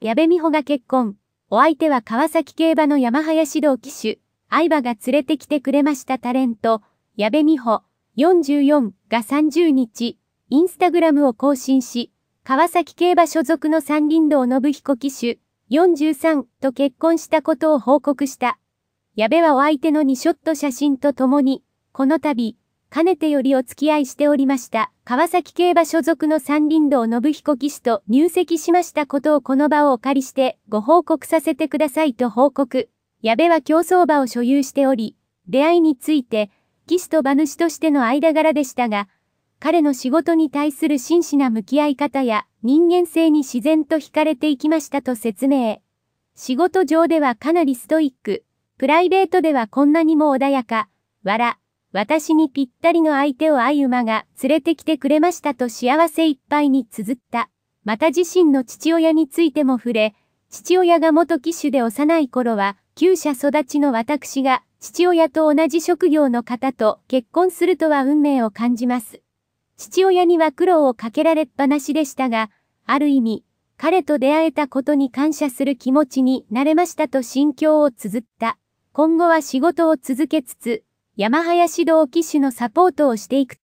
矢部美穂が結婚。お相手は川崎競馬の山林指導騎手、相葉が連れてきてくれましたタレント、矢部美穂、44が30日、インスタグラムを更新し、川崎競馬所属の三林道信彦騎手、43と結婚したことを報告した。矢部はお相手の2ショット写真とともに、この度、かねてよりお付き合いしておりました、川崎競馬所属の三林道信彦騎士と入籍しましたことをこの場をお借りしてご報告させてくださいと報告。矢部は競争馬を所有しており、出会いについて、騎士と馬主としての間柄でしたが、彼の仕事に対する真摯な向き合い方や人間性に自然と惹かれていきましたと説明。仕事上ではかなりストイック、プライベートではこんなにも穏やか、笑、私にぴったりの相手を愛馬が連れてきてくれましたと幸せいっぱいに綴った。また自身の父親についても触れ、父親が元騎手で幼い頃は、旧社育ちの私が、父親と同じ職業の方と結婚するとは運命を感じます。父親には苦労をかけられっぱなしでしたが、ある意味、彼と出会えたことに感謝する気持ちになれましたと心境を綴った。今後は仕事を続けつつ、山林道機種のサポートをしていく。